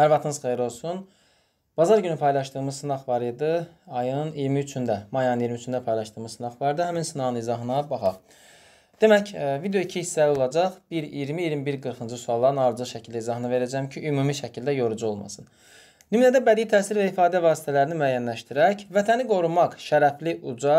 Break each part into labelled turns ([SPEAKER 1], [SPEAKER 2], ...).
[SPEAKER 1] Hər vaxtınız xeyir olsun. Bazar günü paylaşdığımız sınaq var idi. Ayın 23-də, may ayının 23-də paylaşdığımız sınaq vardı. Həmin sınağın izahına baxaq. Demək, e, video 2 hissəli olacaq. 1 20, 21, 40-cı sualların ardıcıl şəkildə izahını verəcəm ki, ümumi şəkildə yorucu olmasın. Nümunədə bədii təsir və ifadə vasitələrini müəyyənləşdirək. Vətəni qorumaq, şərəfli uca,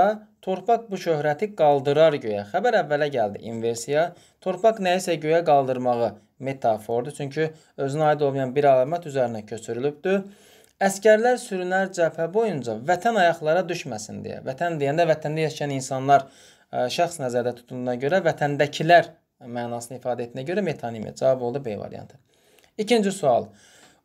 [SPEAKER 1] torpaq bu şöhrəti qaldırar göyə. Xəbər əvvələ gəldi, inversiya. Torpaq nəyisə göyə qaldırmağı metafordur. Çünki özünə aid olmayan bir əlamət üzərinə köçürülübdür. Əskərlər sürünər cəbhə boyunca vətən ayaqlara düşməsin deyə. Vətən deyəndə vətəndə yaşayan insanlar e, şəxs nəzərdə tutulduğuna görə vətəndəkilər mənasını ifadə etdiyinə görə metonimiya. Cavab oldu B variantı. İkinci sual.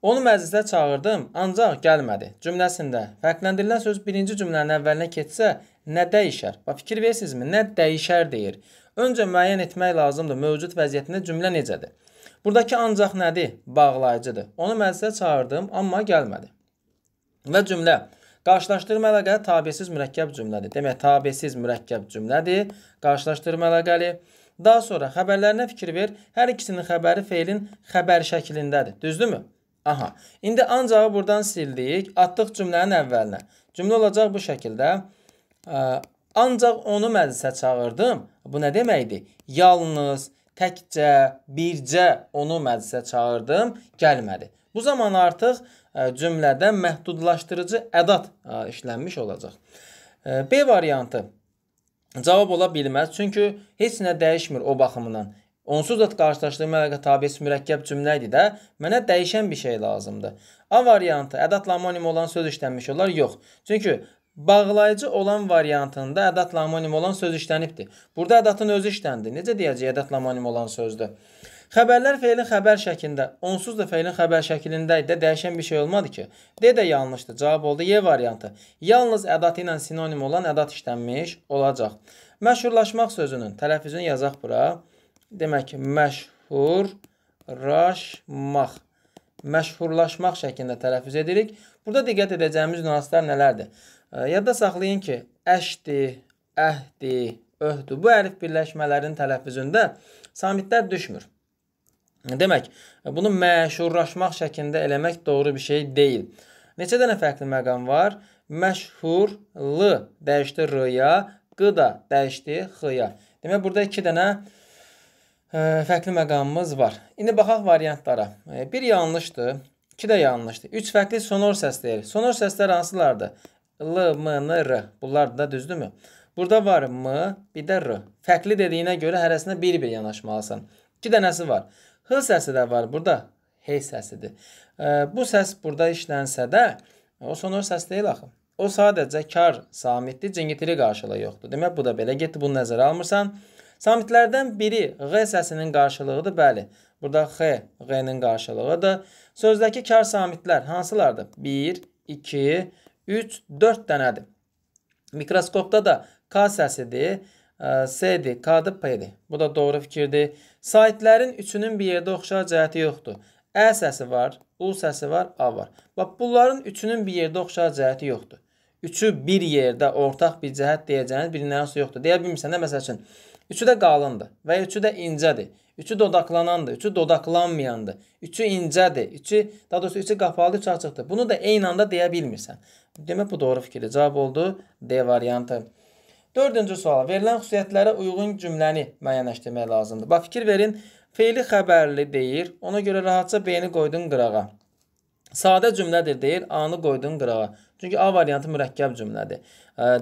[SPEAKER 1] Onu məclisə çağırdım, ancaq gəlmədi. Cümləsində fərqləndirilən söz birinci cümlənin əvvəlinə keçsə, nə dəyişər? Bax, fikir versinizmi? Nə dəyişər deyir. Öncə müəyyən etmək lazımdır mövcud vəziyyətində cümlə necədir. Buradakı ancaq nədir? Bağlayıcıdır. Onu məclisə çağırdım, amma gəlmədi. Və cümlə qarşılaşdırma əlaqəli tabesiz mürəkkəb cümlədir. Demək, tabesiz mürəkkəb cümlədir, qarşılaşdırma əlaqəli. Daha sonra xəbərlərinə fikir ver. Hər ikisinin xəbəri feilin xəbər şəklindədir. Düzdürmü? Aha, indi ancağı buradan sildik, atdıq cümlənin əvvəlinə. Cümlə olacaq bu şəkildə. Ancaq onu məclisə çağırdım. Bu nə deməkdir? Yalnız, təkcə, bircə onu məclisə çağırdım, gəlmədi. Bu zaman artıq cümlədə məhdudlaşdırıcı ədat işlənmiş olacaq. B variantı cavab ola bilməz, çünki heç nə dəyişmir o baxımdan. Onsuz da qarşılaşdığım əlaqə tabesi mürəkkəb cümlə idi də, mənə dəyişən bir şey lazımdır. A variantı ədatla amonim olan söz işlənmiş olar? Yox. Çünki bağlayıcı olan variantında ədatla amonim olan söz işlənibdir. Burada ədatın özü işləndi. Necə deyəcək ədatla amonim olan sözdür? Xəbərlər feilin xəbər şəklində, onsuz da feilin xəbər şəklində də dəyişən bir şey olmadı ki. D də yanlışdır. Cavab oldu Y variantı. Yalnız ədat ilə sinonim olan ədat işlənmiş olacaq. Məşhurlaşmaq sözünün tələffüzünü yazaq bura. Demək ki, məşhurlaşmaq. Məşhurlaşmaq şəklində tələffüz edirik. Burada diqqət edəcəyimiz nüanslar nələrdir? E, yadda saxlayın ki, əşdi, əhdi, öhdü bu əlif birləşmələrinin tələffüzündə samitlər düşmür. Demək, bunu məşhurlaşmaq şəklində eləmək doğru bir şey deyil. Neçə dənə fərqli məqam var? Məşhurlı dəyişdi r-ya, q da dəyişdi x-ya. Demək, burada iki dənə fərqli məqamımız var. İndi baxaq variantlara. Bir yanlışdır, iki də yanlışdır. Üç fərqli sonor səs deyir. Sonor səslər hansılardır? L, M, N, R. Bunlar da düzdürmü? Burada var M, bir də R. Fərqli dediyinə görə hərəsinə bir-bir yanaşmalısan. İki dənəsi var. H səsi də var burada. H səsidir. Bu səs burada işlənsə də o sonor səs deyil axı. O sadəcə kar samitli cingitili qarşılığı yoxdur. Demək, bu da belə getdi, bunu nəzərə almırsan. Samitlərdən biri Q səsinin qarşılığıdır, bəli. Burada X, Q-nin qarşılığıdır. Sözdəki kar samitlər hansılardır? 1, 2, 3, 4 dənədir. Mikroskopda da K səsidir. E, S-dir, K-dır, P-dir. Bu da doğru fikirdir. Saitlərin üçünün bir yerdə oxşar cəhəti yoxdur. Ə səsi var, U səsi var, A var. Bax, bunların üçünün bir yerdə oxşar cəhəti yoxdur. Üçü bir yerdə ortaq bir cəhət deyəcəyiniz bir nüans yoxdur. Deyə bilmirsən də, məsəl üçün, Üçü də qalındır və üçü də incədir. Üçü dodaqlanandır, üçü dodaqlanmayandır. Üçü incədir, üçü daha doğrusu üçü qapalı, üçü açıqdır. Bunu da eyni anda deyə bilmirsən. Demək bu doğru fikir. Cavab oldu D variantı. Dördüncü sual. Verilən xüsusiyyətlərə uyğun cümləni müəyyənləşdirmək lazımdır. Bax fikir verin. Feili xəbərli deyir. Ona görə rahatca B-ni qoydun qırağa. Sadə cümlədir deyir, anı qoydun qırağa. Çünki A variantı mürəkkəb cümlədir.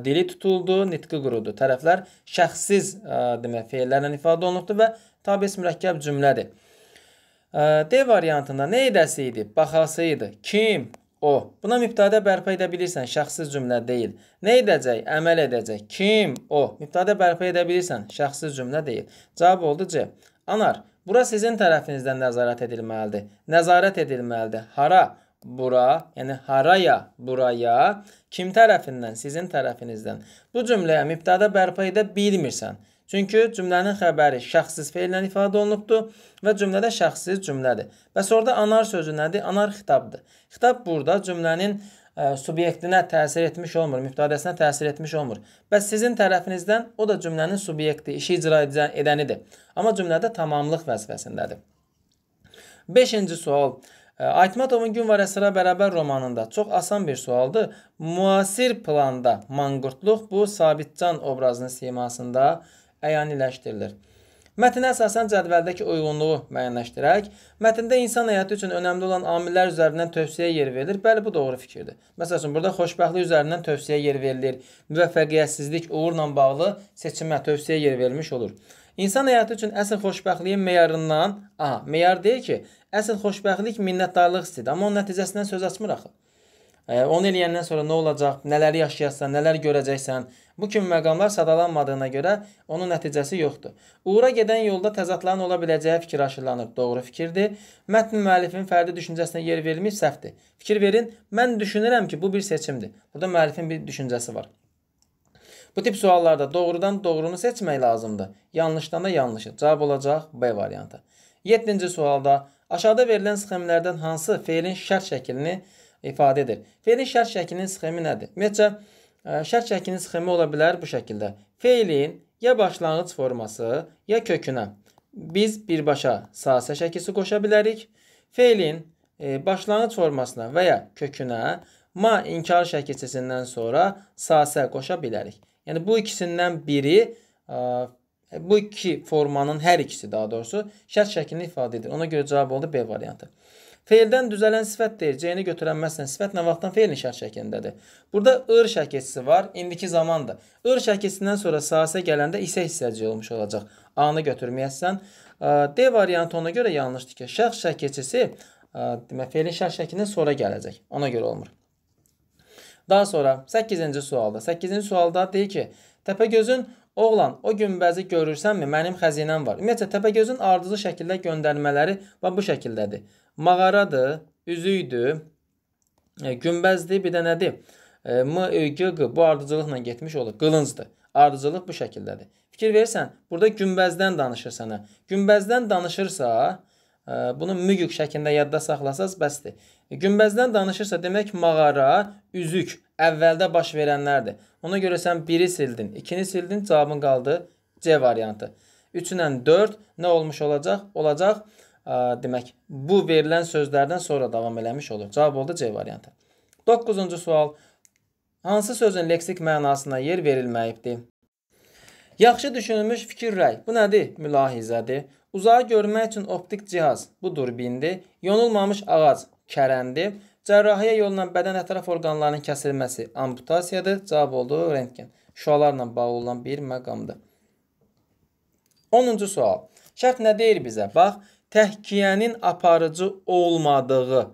[SPEAKER 1] Dili tutuldu, nitqi qurudu. Tərəflər şəxssiz demək feillərlə ifadə olunubdur və tabes mürəkkəb cümlədir. D variantında nə edəsi idi? Baxası idi. Kim? O. Buna mübtədə bərpa edə bilirsən, şəxsiz cümlə deyil. Nə edəcək? Əməl edəcək. Kim? O. Mübtədə bərpa edə bilirsən, şəxsiz cümlə deyil. Cavab oldu C. Anar, bura sizin tərəfinizdən nəzarət edilməlidir. Nəzarət edilməlidir. Hara? bura, yəni haraya, buraya kim tərəfindən? Sizin tərəfinizdən. Bu cümləyə mübtada bərpa edə bilmirsən. Çünki cümlənin xəbəri şəxssiz feillə ifadə olunubdur və cümlədə şəxssiz cümlədir. Bəs orada anar sözü nədir? Anar xitabdır. Xitab burada cümlənin ə, e, subyektinə təsir etmiş olmur, mübtadəsinə təsir etmiş olmur. Bəs sizin tərəfinizdən o da cümlənin subyekti, işi icra edənidir. Amma cümlədə tamamlıq vəzifəsindədir. Beşinci sual. Aytmatovun Gün var əsrə bərabər romanında çox asan bir sualdır. Müasir planda manqurtluq bu Sabitcan obrazının simasında əyaniləşdirilir. Mətnə əsasən cədvəldəki uyğunluğu müəyyənləşdirək. Mətndə insan həyatı üçün önəmli olan amillər üzərindən tövsiyə yer verilir. Bəli, bu doğru fikirdir. Məsələn, burada xoşbəxtlik üzərindən tövsiyə yer verilir. Müvəffəqiyyətsizlik, uğurla bağlı seçimə tövsiyə yer verilmiş olur. İnsan həyatı üçün əsl xoşbəxtliyin meyarından, a, meyar deyir ki, əsl xoşbəxtlik minnətdarlıq hissidir, amma onun nəticəsindən söz açmır axı. E, onu eləyəndən sonra nə olacaq, nələri yaşayacaqsan, nələr görəcəksən, bu kimi məqamlar sadalanmadığına görə onun nəticəsi yoxdur. Uğura gedən yolda təzadların ola biləcəyi fikir aşırlanır, doğru fikirdir. Mətn müəllifin fərdi düşüncəsinə yer verilmiş səhvdir. Fikir verin, mən düşünürəm ki, bu bir seçimdir. Burada müəllifin bir düşüncəsi var. Bu tip suallarda doğrudan doğrunu seçmək lazımdır. Yanlışdan da yanlışı. Cavab olacaq B variantı. 7-ci sualda aşağıda verilən sxemlərdən hansı feilin şərt şəklini ifadə edir? Feilin şərt şəklinin sxemi nədir? Ümumiyyətcə, e, şərt şəklinin sxemi ola bilər bu şəkildə. Feilin ya başlanğıc forması, ya kökünə. Biz birbaşa sasə şəkisi qoşa bilərik. Feilin e, başlanğıc formasına və ya kökünə ma inkar şəkilçisindən sonra sasə qoşa bilərik. Yəni bu ikisindən biri ə, e, bu iki formanın hər ikisi daha doğrusu şərt şəklini ifadə edir. Ona görə cavab oldu B variantı. Feildən düzələn sifət deyil. C-ni götürən məsələn sifət nə vaxtdan feilin şərt şəklindədir. Burada ır şək hissəsi var, indiki zamandır. Ir şək hissəsindən sonra sasə gələndə isə hissəci olmuş olacaq. A-nı götürməyəsən. E, D variantı ona görə yanlışdır ki, şəxs şək keçisi demə feilin şərt e, şəklindən sonra gələcək. Ona görə olmur. Daha sonra 8-ci sualda, 8-ci sualda deyir ki, Təpəgözün Oğlan, o günbəzi görürsənmi? Mənim xəzinəm var. Ümumiyyətlə Təpəgözün ardıcıl şəkildə göndərmələri və bu şəkildədir. Mağaradır, üzüydü, e, günbəzdir, bir də nədir? M, G, G bu ardıcılıqla getmiş olur. Qılıncdır. Ardıcılıq bu şəkildədir. Fikir verirsən, burada günbəzdən danışır sənə. Günbəzdən danışırsa, Bunu müyük şəklində yadda saxlasaz bəsdir. Günbəzdən danışırsa demək mağara, üzük əvvəldə baş verənlərdir. Ona görə sən biri sildin, ikini sildin, cavabın qaldı C variantı. 3-lə 4 nə olmuş olacaq? Olacaq ə, demək bu verilən sözlərdən sonra davam eləmiş olur. Cavab oldu C variantı. 9-cu sual. Hansı sözün leksik mənasına yer verilməyibdir? Yaxşı düşünülmüş fikir rəy. Bu nədir? Mülahizədir. Uzağı görmək üçün optik cihaz, bu durbindir. Yonulmamış ağac, kərəmdir. Cərrahiyyə yolla bədən ətraf orqanlarının kəsilməsi amputasiyadır. Cavab oldu rentgen. Şualarla bağlı olan bir məqamdır. 10-cu sual. Şərt nə deyir bizə? Bax, təhkiyənin aparıcı olmadığı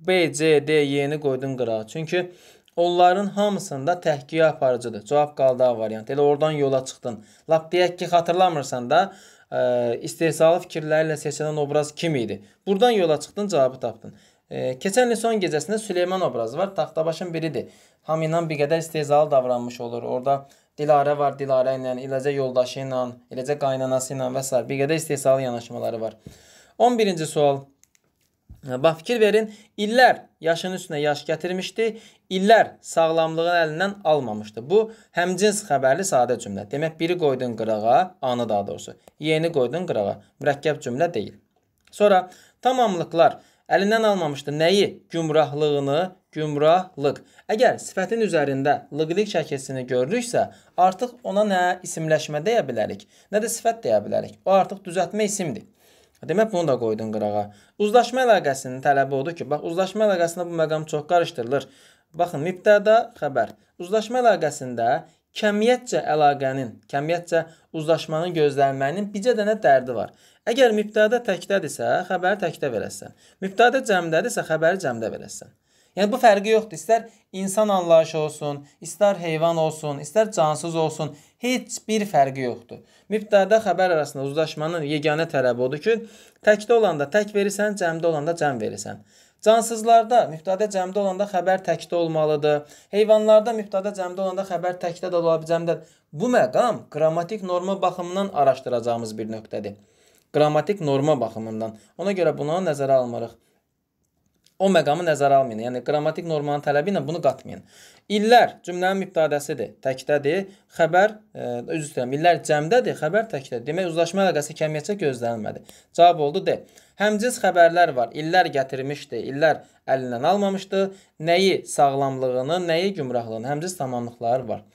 [SPEAKER 1] B, C, D, Y-ni qoydum qırağa. Çünki onların hamısında təhkiyə aparıcıdır. Cavab qaldı A variantı. Elə oradan yola çıxdın. Lap deyək ki, xatırlamırsan da, ə, istehsalı fikirlərlə seçilən obraz kim idi? Burdan yola çıxdın, cavabı tapdın. E, keçən il son gecəsində Süleyman obrazı var, taxtabaşın biridir. Hamıyla bir qədər istehzalı davranmış olur. Orada Dilarə var, Dilarə ilə, eləcə yoldaşı ilə, eləcə qaynanası ilə və s. bir qədər istehsalı yanaşmaları var. 11-ci sual. Bax fikir verin, illər yaşın üstünə yaş gətirmişdi, illər sağlamlığın əlindən almamışdı. Bu, həmcins xəbərli sadə cümlə. Demək, biri qoydun qırağa, anı daha doğrusu, yeni qoydun qırağa, mürəkkəb cümlə deyil. Sonra, tamamlıqlar əlindən almamışdı. Nəyi? Gümrahlığını, gümrahlıq. Əgər sifətin üzərində lığlıq şəkilsini görürüksə, artıq ona nə isimləşmə deyə bilərik, nə də sifət deyə bilərik. O artıq düzətmə isimdir. Demək, bunu da qoydun qırağa. Uzlaşma əlaqəsinin tələbi odur ki, bax, uzlaşma əlaqəsində bu məqam çox qarışdırılır. Baxın, mübtəda xəbər. Uzlaşma əlaqəsində kəmiyyətcə əlaqənin, kəmiyyətcə uzlaşmanı gözləmənin bircə dənə dərdi var. Əgər mübtəda təkdədirsə, xəbəri təkdə verəsən. Mübtəda cəmdədirsə, xəbəri cəmdə verəsən. Yəni bu fərqi yoxdur. İstər insan anlayışı olsun, istər heyvan olsun, istər cansız olsun, heç bir fərqi yoxdur. Mübtədə xəbər arasında uzlaşmanın yeganə tələbi odur ki, təkdə olanda tək verirsən, cəmdə olanda cəm verirsən. Cansızlarda mübtədə cəmdə olanda xəbər təkdə olmalıdır. Heyvanlarda mübtədə cəmdə olanda xəbər təkdə də ola bilər, cəmdə. Bu məqam qrammatik norma baxımından araşdıracağımız bir nöqtədir. Qrammatik norma baxımından. Ona görə bunu nəzərə almarıq o məqamı nəzərə almayın. Yəni qrammatik normanın tələbi ilə bunu qatmayın. İllər cümlənin mübtədəsidir, təkdədir. Xəbər ə, e, üzr istəyirəm, illər cəmdədir, xəbər təkdədir. Demək uzlaşma əlaqəsi kəmiyyətcə gözlənilmədi. Cavab oldu D. Həmciz xəbərlər var. İllər gətirmişdi, illər əlindən almamışdı. Nəyi sağlamlığını, nəyi gümrahlığını, həmciz tamamlıqları var.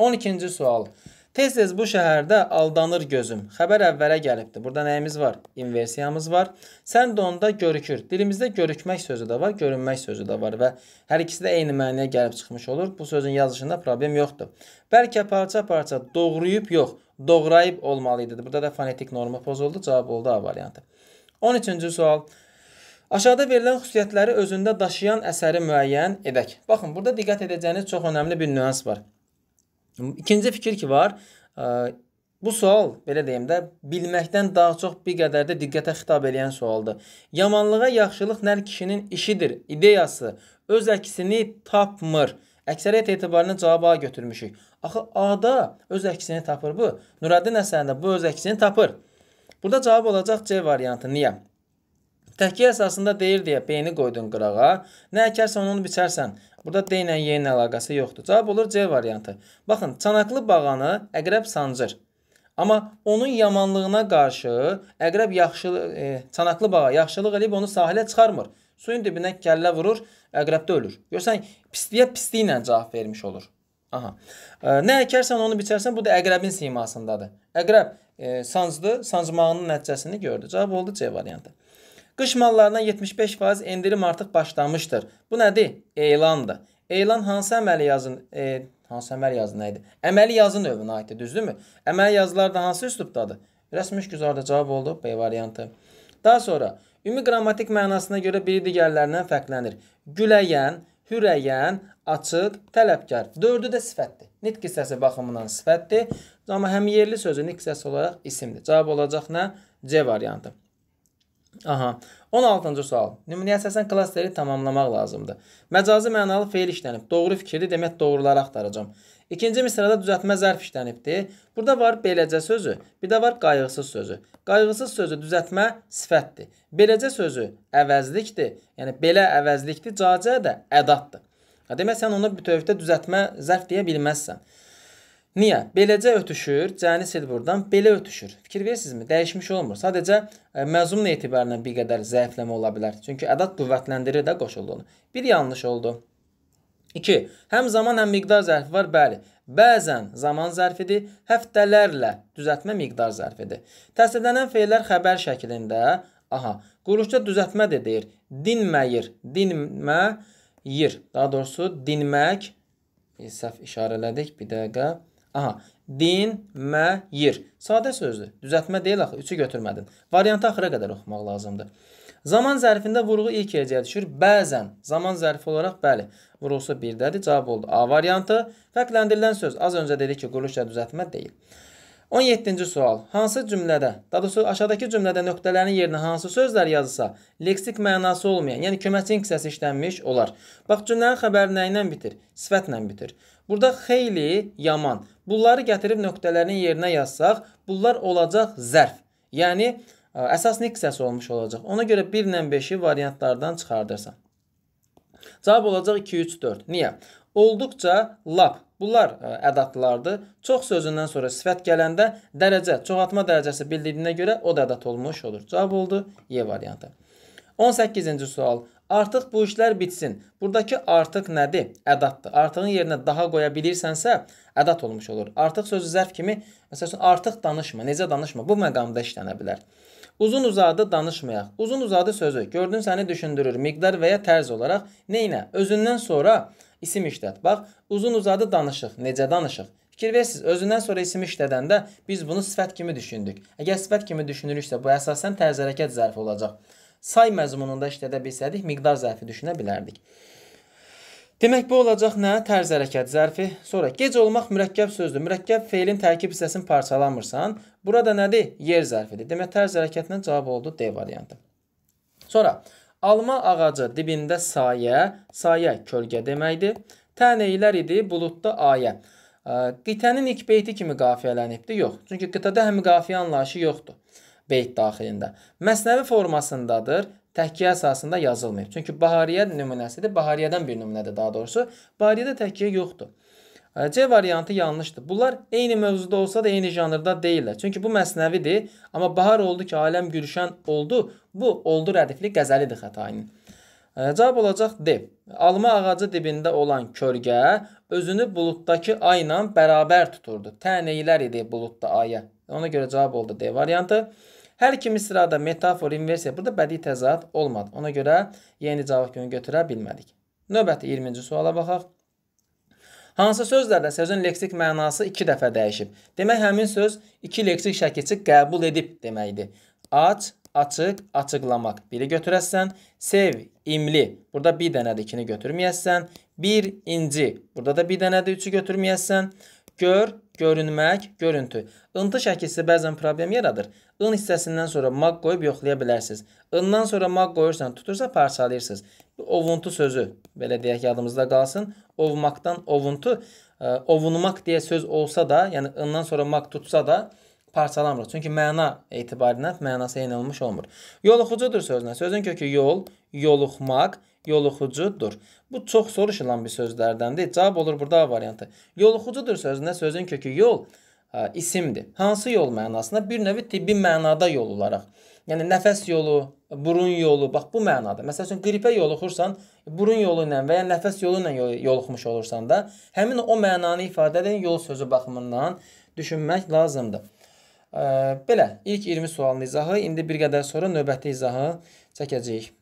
[SPEAKER 1] 12-ci sual. Tez-tez bu şəhərdə aldanır gözüm. Xəbər əvvələ gəlibdir. Burada nəyimiz var? İnversiyamız var. Sən də onda görükür. Dilimizdə görükmək sözü də var, görünmək sözü də var və hər ikisi də eyni mənaya gəlib çıxmış olur. Bu sözün yazışında problem yoxdur. Bəlkə parça-parça doğruyub yox, doğrayıb olmalı idi. Burada da fonetik norma pozuldu. Cavab oldu A variantı. 13-cü sual. Aşağıda verilən xüsusiyyətləri özündə daşıyan əsəri müəyyən edək. Baxın, burada diqqət edəcəyiniz çox önəmli bir nüans var. İkinci fikir ki var, e, bu sual, belə deyim də, bilməkdən daha çox bir qədər də diqqətə xitab eləyən sualdır. Yamanlığa yaxşılıq nər kişinin işidir, ideyası öz əksini tapmır. Əksəriyyət etibarını cavaba götürmüşük. Axı A-da öz əksini tapır bu. Nurəddin əsərində bu öz əksini tapır. Burada cavab olacaq C variantı. Niyə? Təhkiyə əsasında deyir deyə B-ni qoydun qırağa, nə əkərsən onu biçərsən. Burada D ilə Y-nin əlaqəsi yoxdur. Cavab olur C variantı. Baxın, çanaqlı bağanı əqrəb sancır. Amma onun yamanlığına qarşı əqrəb yaxşı e, çanaqlı bağa yaxşılıq eləyib onu sahilə çıxarmır. Suyun dibinə kəllə vurur, əqrəb də ölür. Görsən, pisliyə pisliklə cavab vermiş olur. Aha. E, nə əkərsən onu biçərsən, bu da əqrəbin simasındadır. Əqrəb e, sancdı, sancmağının nəticəsini gördü. Cavab oldu C variantı. Qış mallarına 75% endirim artıq başlamışdır. Bu nədir? Elandır. Elan hansı əməli yazın, e, hansı əməli yazı nə idi? Əməli yazı növünə aiddir, düzdürmü? Əməli yazılar da hansı üslubdadır? Rəsmi işgüzarda cavab oldu B variantı. Daha sonra ümumi qrammatik mənasına görə biri digərlərindən fərqlənir. Güləyən, hürəyən, açıq, tələbkar. Dördü də sifətdir. Nitq hissəsi baxımından sifətdir. Amma həmyerli sözü nitq hissəsi olaraq isimdir. Cavab olacaq nə? C variantı. Aha. 16-cı sual. Nümunəyə əsasən klasteri tamamlamaq lazımdır. Məcazi mənalı feil işlənib. Doğru fikirli, demək doğruları axtaracağam. İkinci misrada düzəltmə zərf işlənibdir. Burada var beləcə sözü, bir də var qayğısız sözü. Qayğısız sözü düzəltmə sifətdir. Beləcə sözü əvəzlikdir. Yəni belə əvəzlikdir, cacə də ədatdır. Demək sən ona bütövlükdə düzəltmə zərf deyə bilməzsən. Niyə? Beləcə ötüşür, cəni sil buradan, belə ötüşür. Fikir verirsinizmi? Dəyişmiş olmur. Sadəcə ə, e, məzmunla etibarla bir qədər zəifləmə ola bilər. Çünki ədad qüvvətləndirir də qoşulduğunu. Bir yanlış oldu. 2. Həm zaman, həm miqdar zərfi var, bəli. Bəzən zaman zərfidir, həftələrlə düzəltmə miqdar zərfidir. Təsdiqlənən feillər xəbər şəklində, aha, quruluşda düzəltmə də deyir. Dinməyir, dinməyir. Daha doğrusu dinmək e, səhv işarələdik bir dəqiqə. Aha, dinməyir. Sadə sözdür. Düzəltmə deyil axı, üçü götürmədin. Variantı axıra qədər oxumaq lazımdır. Zaman zərfində vurğu ilk yercəyə düşür. Bəzən zaman zərfi olaraq bəli, vurğusu birdədir. Cavab oldu A variantı. Fərqləndirilən söz az öncə dedik ki, quruluşla düzəltmə deyil. 17-ci sual. Hansı cümlədə, daha doğrusu aşağıdakı cümlədə nöqtələrin yerinə hansı sözlər yazılsa, leksik mənası olmayan, yəni köməkçinin kisəsi işlənmiş olar. Bax, cümlənin xəbəri nə ilə bitir? Sifətlə bitir. Burada xeyli yaman. Bunları gətirib nöqtələrin yerinə yazsaq, bunlar olacaq zərf. Yəni, əsas niksiyası olmuş olacaq. Ona görə 1 ilə 5-i variantlardan çıxardırsan. Cavab olacaq 2, 3, 4. Niyə? Olduqca lap, bunlar ədatlardır. Çox sözündən sonra sifət gələndə dərəcə, çoxatma dərəcəsi bildiyinə görə o da ədat olmuş olur. Cavab oldu Y variantı. 18-ci sual. Artıq bu işlər bitsin. Buradakı artıq nədir? Ədatdır. Artığın yerinə daha qoya bilirsənsə, ədat olmuş olur. Artıq sözü zərf kimi, məsəl üçün artıq danışma, necə danışma bu məqamda işlənə bilər. Uzun uzadı danışmayaq. Uzun uzadı sözü gördün səni düşündürür. Miqdar və ya tərz olaraq neyinə? Özündən sonra isim işlət. Bax, uzun uzadı danışıq. Necə danışıq? Fikir versiniz, özündən sonra isim işlədəndə biz bunu sifət kimi düşündük. Əgər sifət kimi düşünürüksə, bu əsasən tərz hərəkət zərfi olacaq say məzmununda işlədə bilsədik, miqdar zərfi düşünə bilərdik. Demək bu olacaq nə? Tərz hərəkət zərfi. Sonra gec olmaq mürəkkəb sözdür. Mürəkkəb feilin tərkib hissəsini parçalamırsan. Burada nədir? Yer zərfidir. Demək tərz hərəkətindən cavab oldu D variantı. Sonra alma ağacı dibində sayə, sayə kölgə deməkdir. Təneylər idi, buludda ayə. Qitənin ilk beyti kimi qafiyələnibdir? Yox. Çünki qıtada həmi qafiyə anlayışı yoxdur beyt daxilində. Məsnəvi formasındadır, təhkiyə əsasında yazılmayıb. Çünki Bahariyə nümunəsidir, Bahariyədən bir nümunədir daha doğrusu. Bahariyədə təhkiyə yoxdur. E, C variantı yanlışdır. Bunlar eyni mövzuda olsa da eyni janrda deyillər. Çünki bu məsnəvidir, amma bahar oldu ki, aləm gürüşən oldu. Bu oldu rədifli qəzəlidir xətainin. E, cavab olacaq D. Alma ağacı dibində olan körgə özünü buluddakı ayla bərabər tuturdu. Təneylər idi buludda aya. Ona görə cavab oldu D variantı. Hər kimi sırada metafor, inversiya burada bədii təzad olmadı. Ona görə yeni cavab günü götürə bilmədik. Növbəti 20-ci suala baxaq. Hansı sözlərdə sözün leksik mənası 2 dəfə dəyişib? Demək həmin söz 2 leksik şəkilçi qəbul edib deməkdir. Aç, açıq, açıqlamaq. Biri götürəsən, sev, imli. Burada bir dənədir, ikini götürməyəsən. Bir, inci. Burada da bir dənədir, üçü götürməyəsən. Gör, görünmək, görüntü. Intı şəkilsi bəzən problem yaradır ın hissəsindən sonra maq qoyub yoxlaya bilərsiniz.Indan sonra maq qoyursan, tutursa parçalayırsınız. Ovuntu sözü, belə deyək yadımızda qalsın. Ovmaqdan ovuntu, e, ovunmaq deyə söz olsa da, yəni ından sonra maq tutsa da parçalanmır. Çünki məna etibarına mənası eyni olmuş olmur. Yoluxucudur sözünə. Sözün kökü yol, yoluxmaq, yoluxucudur. Bu çox soruşulan bir sözlərdəndir. Cavab olur burada A variantı. Yoluxucudur sözünə sözün kökü yol, yoluxucudur ə, e, isimdir. Hansı yol mənasında? Bir növ tibbi mənada yol olaraq. Yəni nəfəs yolu, burun yolu, bax bu mənada. Məsəl üçün qripə yoluxursan, burun yolu ilə və ya nəfəs yolu ilə yoluxmuş olursan da, həmin o mənanı ifadə edən yol sözü baxımından düşünmək lazımdır. Ə, e, belə ilk 20 sualın izahı, indi bir qədər sonra növbəti izahı çəkəcəyik.